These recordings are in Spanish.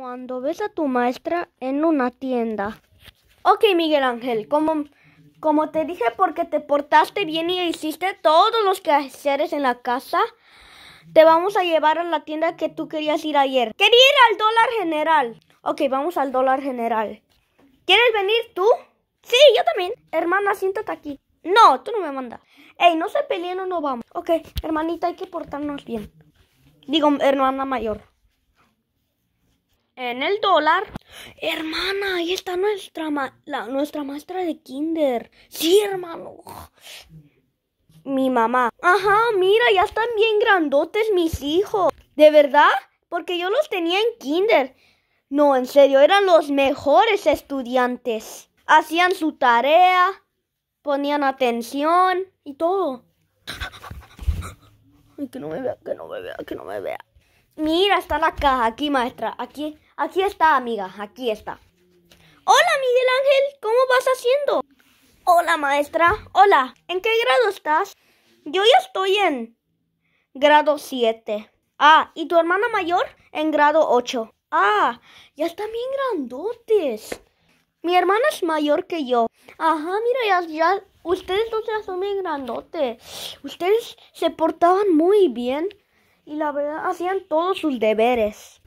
cuando ves a tu maestra en una tienda. Ok, Miguel Ángel, como, como te dije, porque te portaste bien y hiciste todos los quehaceres en la casa, te vamos a llevar a la tienda que tú querías ir ayer. Quería ir al dólar general. Ok, vamos al dólar general. ¿Quieres venir tú? Sí, yo también. Hermana, siéntate aquí. No, tú no me mandas. Ey, no se peleen o no vamos. Ok, hermanita, hay que portarnos bien. Digo, hermana mayor en el dólar. Hermana, ahí está nuestra, nuestra maestra de kinder. Sí, hermano. Mi mamá. Ajá, mira, ya están bien grandotes mis hijos. ¿De verdad? Porque yo los tenía en kinder. No, en serio, eran los mejores estudiantes. Hacían su tarea, ponían atención y todo. Ay, que no me vea, que no me vea, que no me vea. Mira, está la caja aquí, maestra. Aquí, Aquí está, amiga, aquí está. Hola, Miguel Ángel, ¿cómo vas haciendo? Hola, maestra. Hola, ¿en qué grado estás? Yo ya estoy en grado 7. Ah, ¿y tu hermana mayor? En grado 8. Ah, ya están bien grandotes. Mi hermana es mayor que yo. Ajá, mira, ya, ya ustedes dos ya son bien grandotes. Ustedes se portaban muy bien y la verdad hacían todos sus deberes.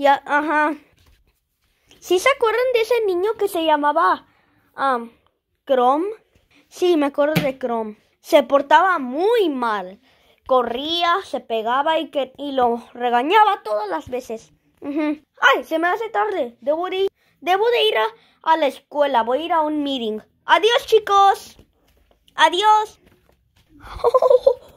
Ya, ajá. ¿Sí se acuerdan de ese niño que se llamaba um, Chrome? Sí, me acuerdo de Chrome. Se portaba muy mal. Corría, se pegaba y, que, y lo regañaba todas las veces. Ay, se me hace tarde. Debo de ir, debo de ir a la escuela. Voy a ir a un meeting. Adiós, chicos. Adiós.